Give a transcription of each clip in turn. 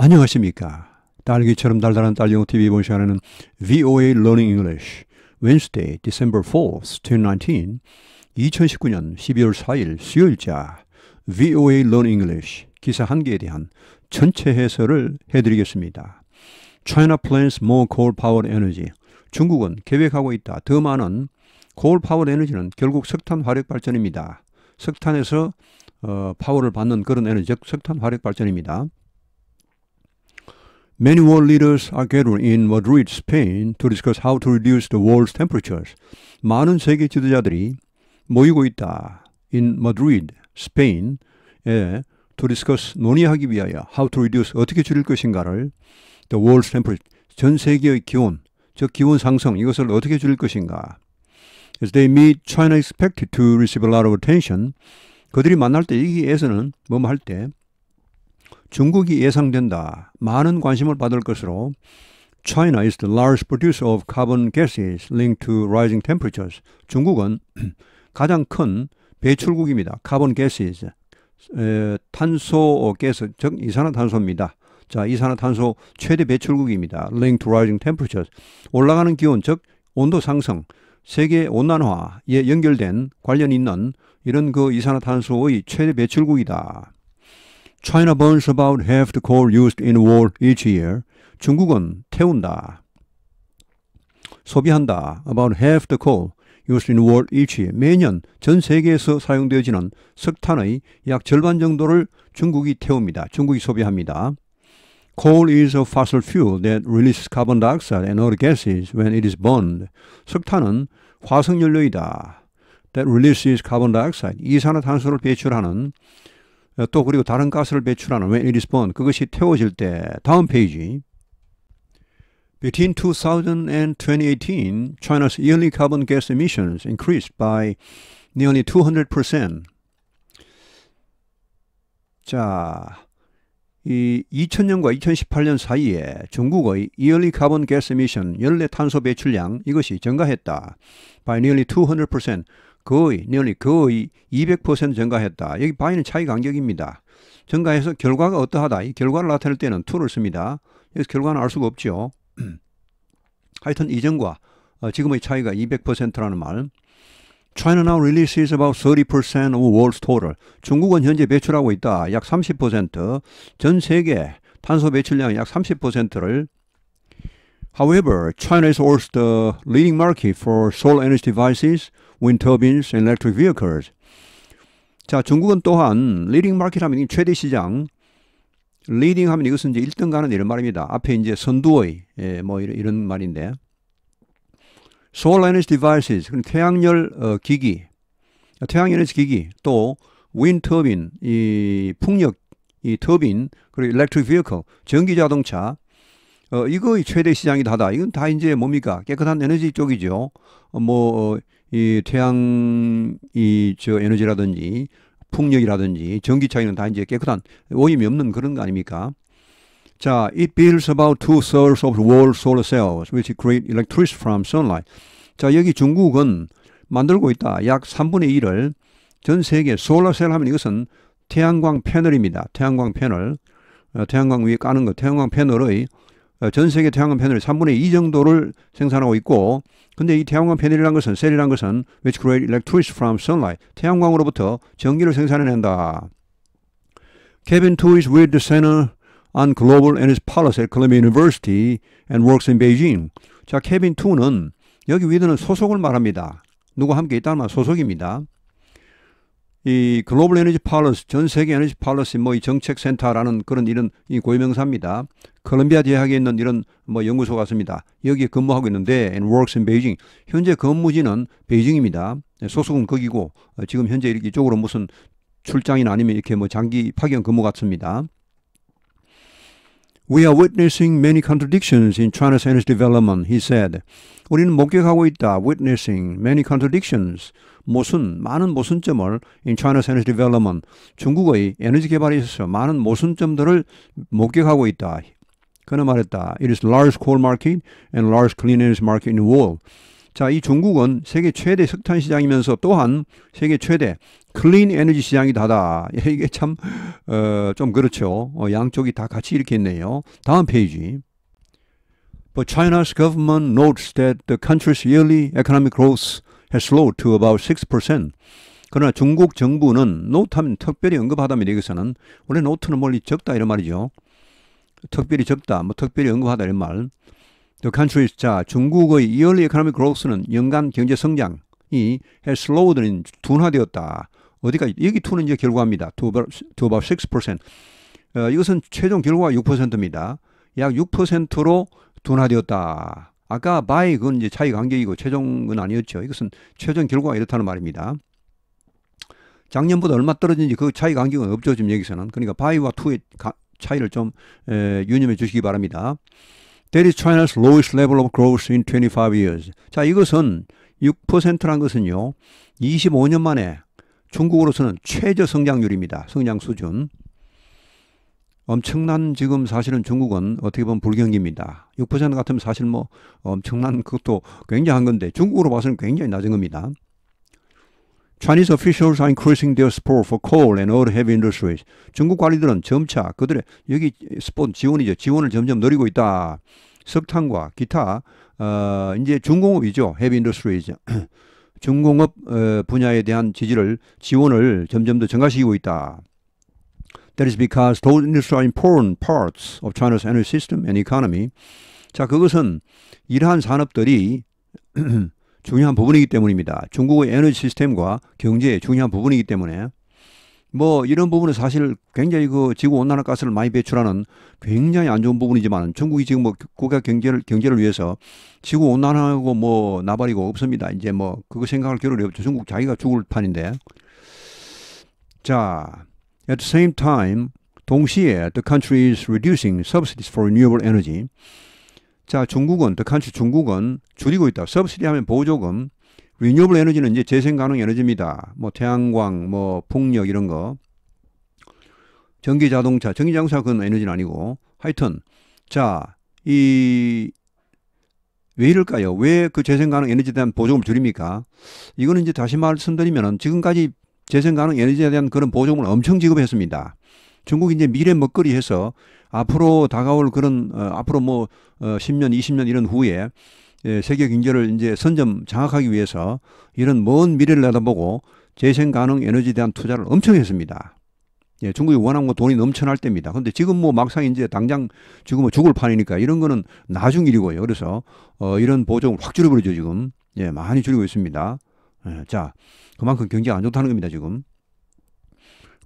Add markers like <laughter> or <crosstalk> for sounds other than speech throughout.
안녕하십니까. 딸기처럼 달달한 딸기용TV 이번 시간에는 VOA Learning English Wednesday, December 4th, 2019 2019년 12월 4일 수요일자 VOA Learn English 기사 한 개에 대한 전체 해설을 해드리겠습니다. China plans more coal power energy. 중국은 계획하고 있다. 더 많은 coal power energy는 결국 석탄 화력 발전입니다. 석탄에서 어, 파워를 받는 그런 에너지, 즉 석탄 화력 발전입니다. Many world leaders are gathering in Madrid, Spain to discuss how to reduce the world's temperatures. 많은 세계 지도자들이 모이고 있다. In Madrid, Spain, 예, to discuss 논의하기 위하여 how to reduce 어떻게 줄일 것인가를 the world's temperature 전 세계의 기온 즉 기온 상승 이것을 어떻게 줄일 것인가. As they meet, China expected to receive a lot of attention. 그들이 만날 때 여기에서는 뭐뭐할때 중국이 예상된다. 많은 관심을 받을 것으로 China is the largest producer of carbon gases linked to rising temperatures. 중국은 <clears throat> 가장 큰 배출국입니다. 카본 가스이 에, 탄소 가스 즉 이산화탄소입니다. 자, 이산화탄소 최대 배출국입니다. linked to rising temperatures. 올라가는 기온 즉 온도 상승, 세계 온난화에 연결된 관련 있는 이런 그 이산화탄소의 최대 배출국이다. China burns about half the coal used in war each year. 중국은 태운다. 소비한다. About half the coal used in war each year. 매년 전 세계에서 사용되어지는 석탄의 약 절반 정도를 중국이 태웁니다. 중국이 소비합니다. Coal is a fossil fuel that releases carbon dioxide and other gases when it is burned. 석탄은 화석연료이다. That releases carbon dioxide. 이산화탄소를 배출하는 또 그리고 다른 가스를 배출하는 왜 리스폰 그것이 태워질 때 다음 페이지 Between 2000 and 2018, China's yearly carbon gas emissions increased by nearly 200%. 자, 이 2000년과 2018년 사이에 중국의 yearly carbon gas emission, 연례 탄소 배출량 이것이 증가했다. by nearly 200%. 거의 내년이 거의 200% 증가했다. 여기 바이는 차이 간격입니다. 증가해서 결과가 어떠하다. 이 결과를 나타낼 때는 툴을 씁니다. 여기서 결과는 알 수가 없죠. <clears throat> 하여튼 이전과 어, 지금의 차이가 200%라는 말. China now releases about 30% of world's total. 중국은 현재 배출하고 있다. 약 30%. 전 세계 탄소 배출량약 30%를 However, China is also the leading market for solar energy devices, wind turbines and electric vehicles. 자, 중국은 또한 leading market 하면 최대 시장, leading 하면 이것은 이제 1등 가는 이런 말입니다. 앞에 이제 선두의 예, 뭐 이런, 이런 말인데. solar energy devices, 태양열 어, 기기, 태양에너지 기기, 또 wind turbine, 이 풍력 이 터빈 그리고 electric vehicle 전기 자동차 어, 이거의 최대 시장이 다다. 이건 다 이제 뭡니까? 깨끗한 에너지 쪽이죠. 어, 뭐 어, 이 태양 이 저 에너지라든지 풍력이라든지 전기차에는 다 이제 깨끗한 오염이 없는 그런 거 아닙니까? 자, it builds about two thirds of world solar cells which create electricity from sunlight. 자, 여기 중국은 만들고 있다. 약 3분의 1을 전 세계 소라셀 하면 이것은 태양광 패널입니다. 태양광 패널. 어, 태양광 위에 까는 것. 태양광 패널의 전 세계 태양광 패널의 3분의 2 정도를 생산하고 있고 근데 이 태양광 패널이란 것은 셀이란 것은 which create electricity from sunlight 태양광으로부터 전기를 생산해낸다. Kevin Tu is with the Center on Global Energy Policy at Columbia University and works in Beijing. 자, 케빈 2는 여기 위드는 소속을 말합니다. 누구 함께 있다는 말 소속입니다. 이 글로벌 에너지 팔러스, 전 세계 에너지 팔러스 뭐 이 정책센터라는 그런 이런 이 고유명사입니다. 콜롬비아 대학에 있는 이런 뭐 연구소 같습니다. 여기에 근무하고 있는데 and works in Beijing. 현재 근무지는 베이징입니다. 예, 소속은 거기고 어, 지금 현재 이렇게 이쪽으로 무슨 출장이나 아니면 이렇게 뭐 장기 파견 근무 같습니다. We are witnessing many contradictions in China's energy development, he said. 우리는 목격하고 있다. witnessing many contradictions. 모순, 많은 모순점을 in China's energy development. 중국의 에너지 개발에 있어서 많은 모순점들을 목격하고 있다. 그는 말했다. It is large coal market and large clean energy market in the world. 자, 이 중국은 세계 최대 석탄 시장이면서 또한 세계 최대 클린 에너지 시장이다. 다 <laughs> 이게 참, 어, 좀 그렇죠. 어, 양쪽이 다 같이 이렇게 있네요. 다음 페이지. But China's government notes that the country's yearly economic growth has slowed to about 6%. 그러나 중국 정부는 노트하면 특별히 언급하다면 여기서는 원래 노트는 멀리 적다 이런 말이죠. 특별히 적다, 뭐 특별히 언급하다 이런 말. The c o u n t r y 자 중국의 yearly economic growth는 연간 경제 성장이 has slowed i 둔화되었다. 어디가 여기 투는 이제 결과입니다. to about, to about 6%. 어, 이것은 최종 결과 6%입니다. 약 6%로 둔화되었다. 아까 by 그건 이제 차이 관계이고 최종은 아니었죠. 이것은 최종 결과가 이렇다는 말입니다. 작년보다 얼마 떨어진지 그 차이 관계은 없죠. 지금 여기서는. 그러니까 by와 to의 차이를 좀 에, 유념해 주시기 바랍니다. That is China's lowest level of growth in 25 years. 자, 이것은 6%란 것은요. 25년 만에 중국으로서는 최저 성장률입니다. 성장 수준. 엄청난 지금 사실은 중국은 어떻게 보면 불경기입니다. 6% 같으면 사실 뭐 엄청난 그것도 굉장한 건데 중국으로 봐서는 굉장히 낮은 겁니다. Chinese officials are increasing their support for coal and other heavy industries. 중국 관리들은 점차 그들의 여기 스폰 지원이죠. 지원을 점점 늘리고 있다. 석탄과 기타 어, 이제 중공업이죠. 헤비 인더스트리즈. 중공업 어, 분야에 대한 지지를 지원을 점점 더 증가시키고 있다. That is because those industries are important parts of China's energy system and economy. 자, 그것은 이러한 산업들이 중요한 부분이기 때문입니다. 중국의 에너지 시스템과 경제의 중요한 부분이기 때문에 뭐 이런 부분은 사실 굉장히 그 지구 온난화 가스를 많이 배출하는 굉장히 안 좋은 부분이지만 중국이 지금 뭐 국가 경제를 경제를 위해서 지구 온난화하고 뭐 나발이고 없습니다. 이제 뭐 그거 생각할 겨를이 없죠. 중국 자기가 죽을 판인데. 자, at the same time 동시에 the country is reducing subsidies for renewable energy. 자, 중국은, 더 칸시 중국은 줄이고 있다. 서브시디 하면 보조금. 리뉴얼 에너지는 이제 재생 가능 에너지입니다. 뭐 태양광, 뭐 풍력 이런 거. 전기 자동차, 전기 자동차 그건 에너지는 아니고. 하여튼 자, 이 왜 이럴까요? 왜 그 재생 가능 에너지에 대한 보조금을 줄입니까? 이거는 이제 다시 말씀드리면은 지금까지 재생 가능 에너지에 대한 그런 보조금을 엄청 지급했습니다. 중국이 이제 미래 먹거리 해서 앞으로 다가올 그런 어, 앞으로 뭐 어, 10년, 20년 이런 후에 예, 세계 경제를 이제 선점 장악하기 위해서 이런 먼 미래를 내다보고 재생 가능 에너지에 대한 투자를 엄청 했습니다. 예, 중국이 워낙 뭐 돈이 넘쳐날 때입니다. 근데 지금 뭐 막상 이제 당장 지금 뭐 죽을 판이니까 이런 거는 나중 일이고요. 그래서 어, 이런 보조을확 줄여버리죠 지금. 예, 많이 줄이고 있습니다. 예, 자, 그만큼 경제가 안 좋다는 겁니다 지금.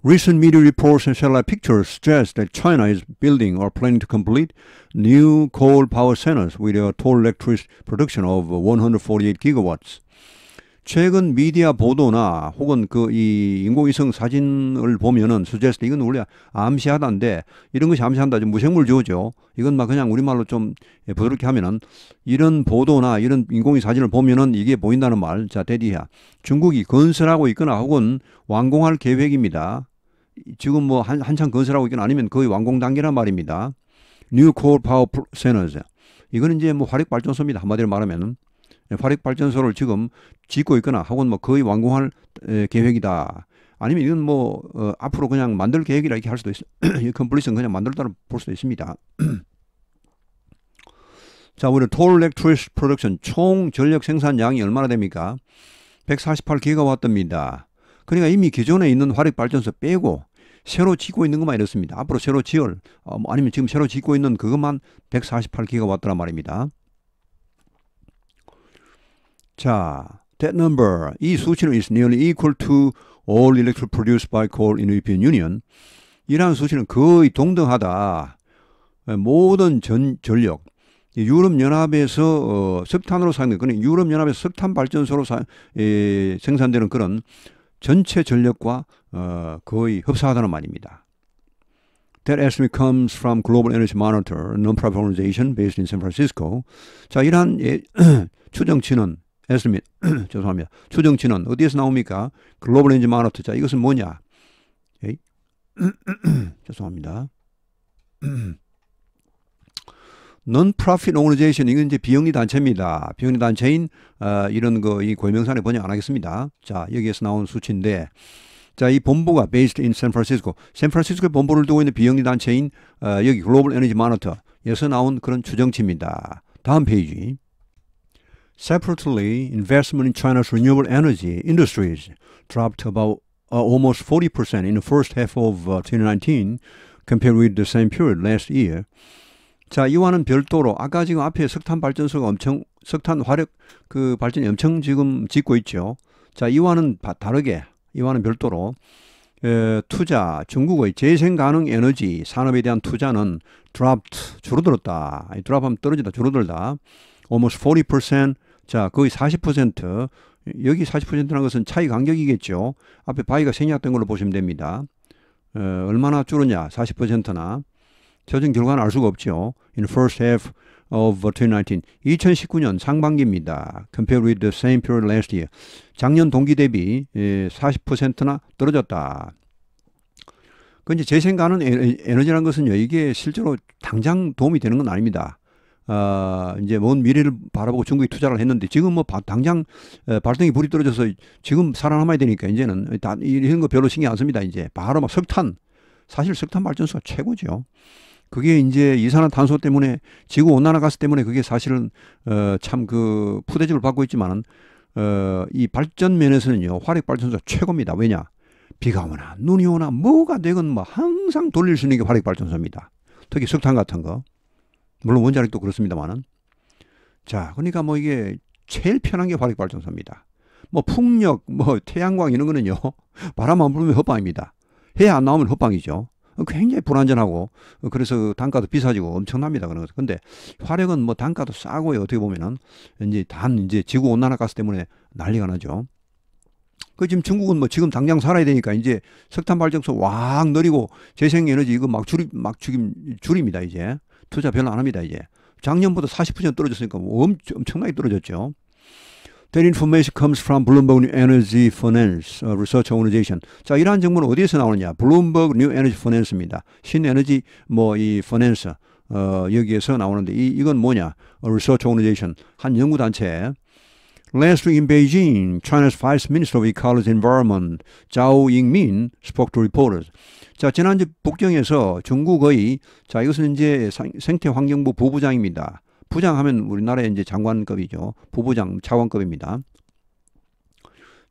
Recent media reports and satellite pictures suggest that China is building or planning to complete new coal power centers with a total electricity production of 148 gigawatts. 최근 미디어 보도나 혹은 그 이 인공위성 사진을 보면은 수제스트 이건 원래 암시하다인데 이런 것이 암시한다. 좀 무생물 조죠. 이건 막 그냥 우리말로 좀 부드럽게 하면은 이런 보도나 이런 인공위성 사진을 보면은 이게 보인다는 말. 자, 대디야. 중국이 건설하고 있거나 혹은 완공할 계획입니다. 지금 뭐 한, 한창 건설하고 있긴 아니면 거의 완공 단계란 말입니다. 뉴 코어 파워 센터죠. 이거는 이제 뭐 화력 발전소입니다. 한마디로 말하면 예, 화력 발전소를 지금 짓고 있거나 혹은 뭐 거의 완공할 에, 계획이다. 아니면 이건 뭐 어, 앞으로 그냥 만들 계획이라 이렇게 할 수도 있어. 컴플리션 <clears throat> 그냥 만들다 볼 수도 있습니다. <clears throat> 자, 우리 톨렉 트리스 프로덕션 총 전력 생산량이 얼마나 됩니까? 148기가와트입니다. 그러니까 이미 기존에 있는 화력발전소 빼고 새로 짓고 있는 것만 이렇습니다. 앞으로 새로 지을 어, 뭐 아니면 지금 새로 짓고 있는 그것만 148기가와트란 말입니다. 자, that number 이 네. 수치는 is nearly equal to all electric produced by coal in European Union. 이러한 수치는 거의 동등하다. 예, 모든 전, 전력 유럽연합에서 어, 석탄으로 사용되유럽연합에 석탄 발전소로 사, 에, 생산되는 그런 전체 전력과 어, 거의 흡사하다는 말입니다. That estimate comes from Global Energy Monitor, a non-profit organization based in San Francisco. 자, 이러한 예, 추정치는 estimate 죄송합니다. 추정치는 어디에서 나옵니까? Global Energy Monitor. 자, 이것은 뭐냐? 죄송합니다. non-profit organization 이건 이제 비영리 단체입니다. 비영리 단체인 어, 이런 거이 골명산에 번역 안 하겠습니다. 자 여기에서 나온 수치인데 자이 본부가 based in 샌프란시스코 샌프란시스코에 본부를 두고 있는 비영리 단체인 어, 여기 글로벌 에너지 마너터에서 나온 그런 추정치입니다. 다음 페이지. Separately, investment in China's renewable energy industries dropped about uh, almost 40% in the first half of uh, 2019 compared with the same period last year. 자, 이와는 별도로 아까 지금 앞에 석탄 발전소가 엄청 석탄 화력 그 발전이 엄청 지금 짓고 있죠. 자, 이와는 바, 다르게 이와는 별도로 에, 투자 중국의 재생 가능 에너지 산업에 대한 투자는 드랍트 줄어들었다. 드랍하면 떨어지다 줄어들다. almost 40% 자, 거의 40% 여기 40%라는 것은 차이 간격이겠죠. 앞에 바위가 생략된 걸로 보시면 됩니다. 에, 얼마나 줄었냐? 40%나. 저정 결과는 알 수가 없죠. In first half of 2019, 2019년 상반기입니다. Compared with the same period last year, 작년 동기 대비 40%나 예, 떨어졌다. 그 이제 제 생각은 에너지라는 것은요, 이게 실제로 당장 도움이 되는 건 아닙니다. 아, 이제 먼 미래를 바라보고 중국에 투자를 했는데 지금 뭐 바, 당장 어, 발등이 불이 떨어져서 지금 살아남아야 되니까 이제는 다, 이런 거 별로 신경 안 씁니다. 이제 바로 막 석탄, 사실 석탄 발전소가 최고죠. 그게 이제 이산화탄소 때문에 지구 온난화 가스 때문에 그게 사실은 어, 참그 푸대접을 받고 있지만은 어, 이 발전 면에서는요 화력 발전소 최고입니다. 왜냐 비가 오나 눈이 오나 뭐가 되건 뭐 항상 돌릴 수 있는 게 화력 발전소입니다. 특히 석탄 같은 거 물론 원자력도 그렇습니다만은 자 그러니까 뭐 이게 제일 편한 게 화력 발전소입니다. 뭐 풍력 뭐 태양광 이런 거는요 바람만 불면 헛방입니다. 해 안 나오면 헛방이죠. 굉장히 불안전하고 그래서 단가도 비싸지고 엄청납니다. 그런 것. 근데 화력은 뭐 단가도 싸고요. 어떻게 보면은 이제 단 이제 지구 온난화 가스 때문에 난리가 나죠. 그 지금 중국은 뭐 지금 당장 살아야 되니까 이제 석탄 발전소 왕 늘리고 재생에너지 이거 막 줄이 막죽임 줄입니다 이제 투자 별로 안 합니다 이제 작년보다 40% 떨어졌으니까 엄청나게 떨어졌죠. That information comes from Bloomberg New Energy Finance Research Organization. 자, 이러한 정보는 어디에서 나오느냐? 블룸버그 뉴 에너지 퍼넨스입니다. 신에너지 뭐이 퍼넨스 어, 여기에서 나오는데 이, 이건 뭐냐? Research Organization 한 연구 단체. Last week in Beijing, China's Vice Minister of Ecology and Environment, Zhao Yingmin, spoke to reporters. 자, 지난주 북경에서 중국의 자, 이것은 이제 생태환경부 부부장입니다. 부장하면 우리나라의 이제 장관급이죠. 부부장 차관급입니다.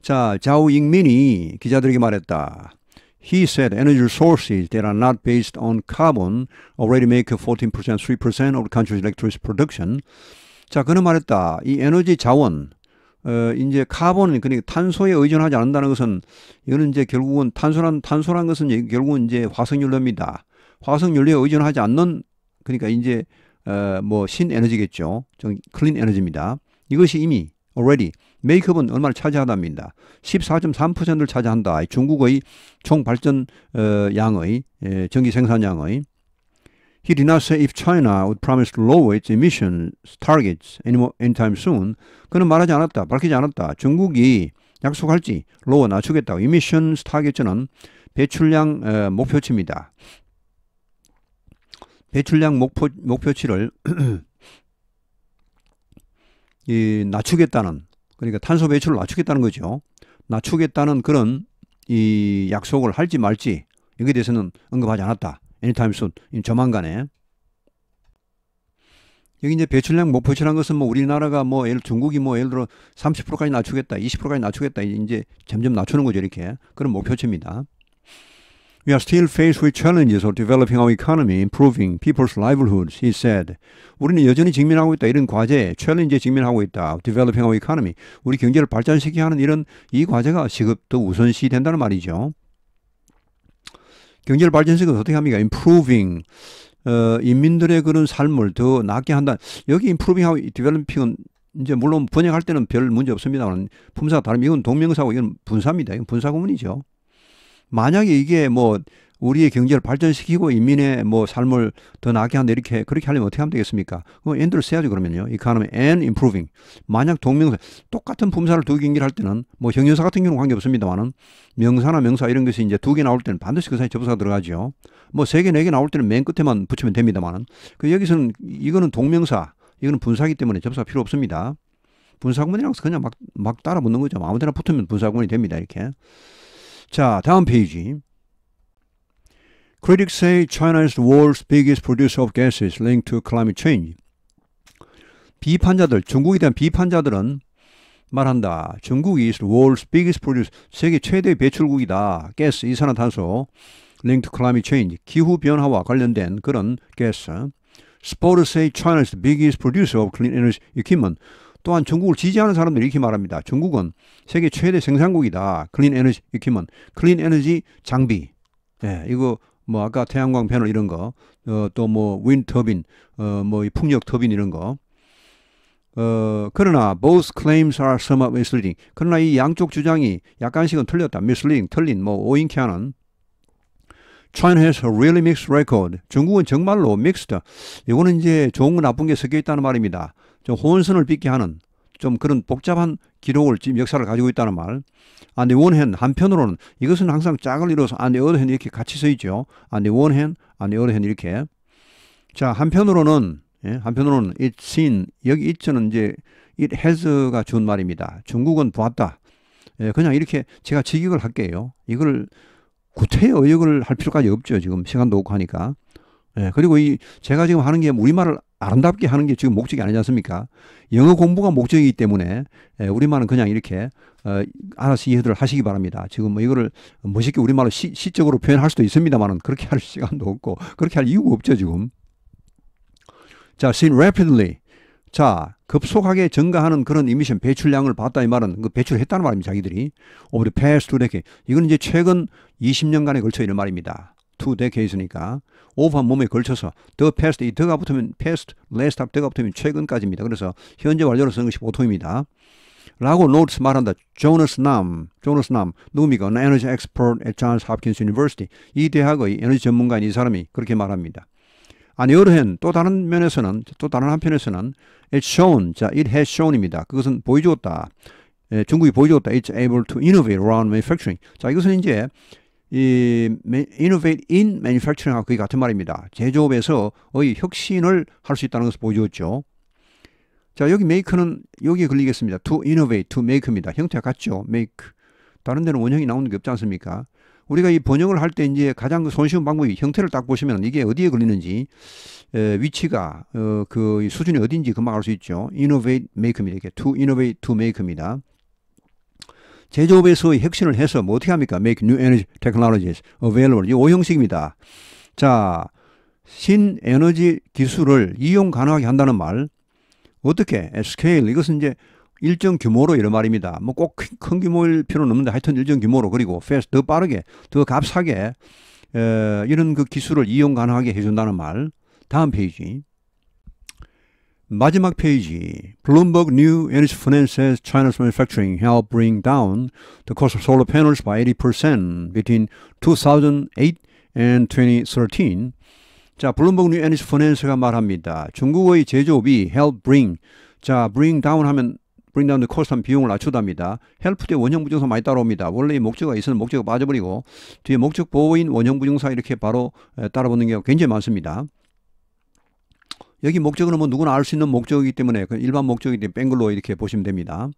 자, 자우 잉민이 기자들에게 말했다. He said energy sources that are not based on carbon already make 14%, 3% of the country's electricity production. 자, 그는 말했다. 이 에너지 자원, 어, 이제 카본, 그러니까 탄소에 의존하지 않는다는 것은, 이거는 이제 결국은 탄소란, 탄소란 것은 결국은 이제 화석연료입니다. 화석연료에 의존하지 않는, 그러니까 이제 어, 뭐 신에너지겠죠. 클린 에너지입니다. 이것이 이미 already 메이크업은 얼마를 차지하답니다. 14.3%를 차지한다. 중국의 총 발전 어, 양의 예, 전기 생산 양의 He did not say if China would promise to lower its emissions targets anytime soon. 그는 말하지 않았다. 밝히지 않았다. 중국이 약속할지 로어 낮추겠다. emissions target는 배출량 어, 목표치입니다. 배출량 목표, 목표치를 <clears throat> 이 낮추겠다는 그러니까 탄소 배출을 낮추겠다는 거죠. 낮추겠다는 그런 이 약속을 할지 말지 여기에 대해서는 언급하지 않았다. 애니타임 순 조만간에 여기 이제 배출량 목표치라는 것은 뭐 우리나라가 뭐 예를 중국이 뭐 예를 들어 30%까지 낮추겠다, 20%까지 낮추겠다 이제 점점 낮추는 거죠 이렇게 그런 목표치입니다. We are still faced with challenges of developing our economy, improving people's livelihoods, he said. 우리는 여전히 직면하고 있다. 이런 과제에, 챌린지에 직면하고 있다. Developing our economy. 우리 경제를 발전시키게 하는 이런 이 과제가 시급도 우선시 된다는 말이죠. 경제를 발전시키면 어떻게 합니까? Improving. 어, 인민들의 그런 삶을 더 낫게 한다. 여기 improving 하고 developing은 이제 물론 번역할 때는 별 문제 없습니다만 품사가 다른 이건 동명사고 이건 분사입니다. 이건 분사구문이죠. 만약에 이게 뭐 우리의 경제를 발전시키고 인민의 뭐 삶을 더 나게 한다 이렇게 그렇게 하려면 어떻게 하면 되겠습니까? 그 엔드를 써야죠 그러면요. 이카노 n o n improving. 만약 동명사 똑같은 분사를두 개 연결할 때는 뭐 형용사 같은 경우는 관계 없습니다만은 명사나 명사 이런 것이 이제 두 개 나올 때는 반드시 그 사이에 접사가 들어가죠. 뭐세 개, 네 개 나올 때는 맨 끝에만 붙이면 됩니다만은 그 여기서는 이거는 동명사, 이거는 분사기 때문에 접사가 필요 없습니다. 분사구문이라서 그냥 막 막 따라 붙는 거죠. 아무 데나 붙으면 분사구문이 됩니다. 이렇게. 자, 다음 페이지. Critics say China is the world's biggest producer of gases linked to climate change. 비판자들, 중국에 대한 비판자들은 말한다. 중국이 is the world's biggest producer, 세계 최대 배출국이다. 가스, 이산화탄소, linked to climate change, 기후변화와 관련된 그런 가스. Sports say China is the biggest producer of clean energy equipment. 또한 중국을 지지하는 사람들이 이렇게 말합니다. 중국은 세계 최대 생산국이다. 클린 에너지 이렇면 클린 에너지 장비. 예, 이거 뭐 아까 태양광 패널 이런 거, 어, 또뭐 윈 터빈, 어, 뭐이 풍력 터빈 이런 거. 어, 그러나 both claims are somewhat misleading. 그러나 이 양쪽 주장이 약간씩은 틀렸다. misleading, 틀린, 뭐 오인케하는. China has a really mixed record. 중국은 정말로 mixed. 이거는 이제 좋은 거 나쁜 게 섞여 있다는 말입니다. 좀 혼선을 빚게 하는 좀 그런 복잡한 기록을 지금 역사를 가지고 있다는 말. 안데 원 h 한편으로는 이것은 항상 짝을 이뤄서 안데 어hen 이렇게 같이 쓰있죠 안데 원hen 안데 어hen 이렇게. 자 한편으로는 예, 한편으로는 it s e n 여기 it는 이제 it has가 준 말입니다. 중국은 보았다. 예, 그냥 이렇게 제가 직역을 할게요. 이걸 구태의 의역을 할 필요까지 없죠. 지금 시간도 없고 하니까. 예, 그리고 이 제가 지금 하는 게 우리말을 아름답게 하는 게 지금 목적이 아니지 않습니까? 영어 공부가 목적이기 때문에 예, 우리말은 그냥 이렇게 어, 알아서 이해를 하시기 바랍니다. 지금 뭐 이거를 멋있게 우리말로 시, 시적으로 표현할 수도 있습니다만은 그렇게 할 <laughs> 시간도 없고 그렇게 할 이유가 없죠 지금. 자, seen rapidly. 자, 급속하게 증가하는 그런 이미션 배출량을 봤다 이 말은 그 배출했다는 말입니다. 자기들이 over the past 이렇게 이건 이제 최근 20년간에 걸쳐 이런 말입니다. two decades니까 오브한 몸에 걸쳐서 the past 이 the가 붙으면 past, last h a the가 붙으면 최근까지입니다. 그래서 현재 완료로 쓰는 것이 보통입니다. 라고 노트스 말한다. 조너스 남, 조너스 남, 누굽니까? 에너지 엑스퍼트 앳 찬스 합킨스 유니버시티. 이 대학의 에너지 전문가인 이 사람이 그렇게 말합니다. 아니 어르헨 또 다른 면에서는 또 다른 한편에서는 it shown 자 it has shown입니다. 그것은 보여주었다. 예, 중국이 보여주었다. It's able to innovate around manufacturing. 자 이것은 이제 이 innovate in manufacturing하고 거게 같은 말입니다. 제조업에서의 혁신을 할 수 있다는 것을 보여주었죠. 자, 여기 make는 여기에 걸리겠습니다. to innovate, to make입니다. 형태가 같죠. make. 다른 데는 원형이 나오는 게 없지 않습니까? 우리가 이 번역을 할 때 이제 가장 그 손쉬운 방법이 형태를 딱 보시면 이게 어디에 걸리는지 에, 위치가 어, 그 수준이 어딘지 금방 알 수 있죠. innovate, make입니다. 이게 to innovate, to make입니다. 제조업에서의 혁신을 해서 뭐 어떻게 합니까? Make new energy technologies available. 이 5형식입니다. 자, 신에너지 기술을 이용 가능하게 한다는 말. 어떻게? scale. 이것은 이제 일정 규모로 이런 말입니다. 뭐 꼭 큰 규모일 필요는 없는데 하여튼 일정 규모로 그리고 fast 더 빠르게 더 값싸게 에, 이런 그 기술을 이용 가능하게 해준다는 말. 다음 페이지. 마지막 페이지. Bloomberg New Energy Finance says China's manufacturing helped bring down the cost of solar panels by 80% between 2008 and 2013. 자, 블룸버그 뉴 에너지 퍼낸스가 말합니다. 중국의 제조업이 help bring 자, bring down 하면 bring down the cost 한 비용을 낮추답니다. help의 원형 부정사 많이 따라옵니다. 원래 이 목적어가 있으면 목적어 빠져버리고 뒤에 목적 보호인 원형 부정사 이렇게 바로 따라붙는 경우가 굉장히 많습니다. 여기 목적은 뭐 누구나 알 수 있는 목적이기 때문에 그 일반 목적이 뺀 걸로 이렇게 보시면 됩니다.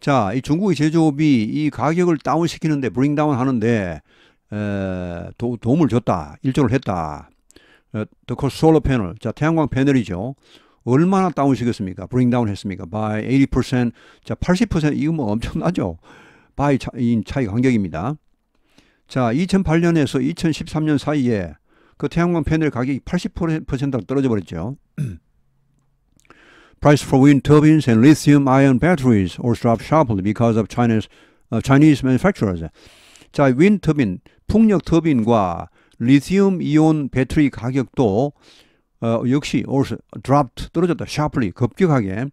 자, 이 중국의 제조업이 이 가격을 다운 시키는데 브링 다운 하는데 에, 도, 움을 줬다, 일조를 했다. 더코 솔로 패널, 자 태양광 패널이죠. 얼마나 다운 시켰습니까? 브링 다운 했습니까? by 80%, 자80% 이거 뭐 엄청나죠. by 차, 이 차이 간격입니다. 자, 2008년에서 2013년 사이에 그 태양광 패널 가격이 80%가 떨어져 버렸죠. Price for wind turbines and lithium-ion batteries also dropped sharply because of China's uh, Chinese manufacturers. 자, 윈 터빈, 풍력 터빈과 리튬 이온 배터리 가격도 어, 역시 also dropped 떨어졌다. sharply 급격하게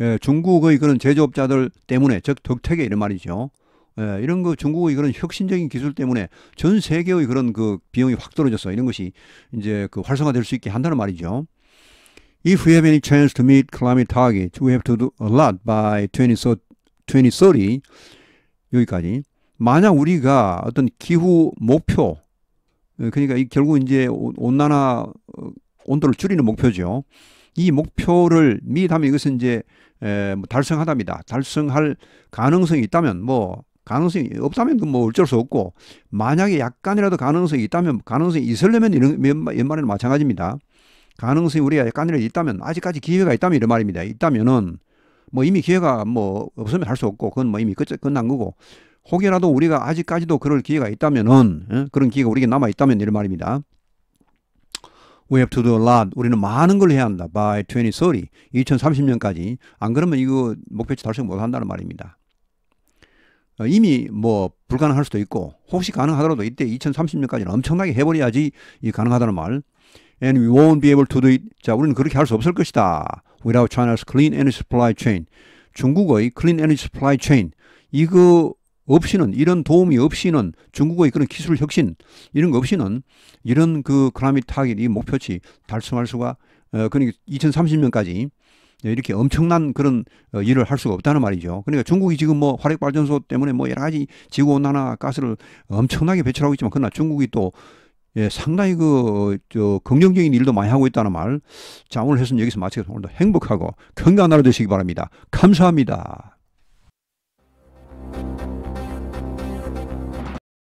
예, 중국의 그런 제조업자들 때문에 즉 덕택에 이런 말이죠. 예, 이런 거 중국의 그런 혁신적인 기술 때문에 전 세계의 그런 그 비용이 확떨어졌서 이런 것이 이제 그 활성화될 수 있게 한다는 말이죠. If we have any chance to meet climate t a r g e t we have to do a lot by 2030. 여기까지. 만약 우리가 어떤 기후 목표, 예, 그러니까 결국 이제 온난화 어, 온도를 줄이는 목표죠. 이 목표를 미하 이것은 이제 뭐 달성하답니다. 달성할 가능성이 있다면 뭐 가능성이 없다면 뭐 어쩔 수 없고 만약에 약간이라도 가능성이 있다면 가능성이 있으려면 이런 연말에는 마찬가지입니다. 가능성이 우리가 약간이라도 있다면 아직까지 기회가 있다면 이런 말입니다. 있다면은 뭐 이미 기회가 뭐 없으면 할 수 없고 그건 뭐 이미 끝난 끝 거고 혹여라도 우리가 아직까지도 그럴 기회가 있다면은 예? 그런 기회가 우리에게 남아 있다면 이런 말입니다. We have to do a lot. 우리는 많은 걸 해야 한다. By 2030, 2030년까지. 안 그러면 이거 목표치 달성 못 한다는 말입니다. 어, 이미 뭐 불가능할 수도 있고 혹시 가능하더라도 이때 2030년까지는 엄청나게 해버려야지 이 가능하다는 말. And we won't be able to do it. 자, 우리는 그렇게 할 수 없을 것이다. Without China's clean energy supply chain. 중국의 clean energy supply chain. 이거 없이는 이런 도움이 없이는 중국의 그런 기술 혁신 이런 거 없이는 이런 그 클라이밋 타겟 이 목표치 달성할 수가 어 그러니까 2030년까지 네, 이렇게 엄청난 그런 어, 일을 할 수가 없다는 말이죠. 그러니까 중국이 지금 뭐 화력 발전소 때문에 뭐 여러 가지 지구 온난화 가스를 엄청나게 배출하고 있지만 그러나 중국이 또 예, 상당히 그, 어, 저, 긍정적인 일도 많이 하고 있다는 말. 자, 오늘 했으는 여기서 마치겠습니다. 오늘도 행복하고 건강한 하루 되시기 바랍니다. 감사합니다.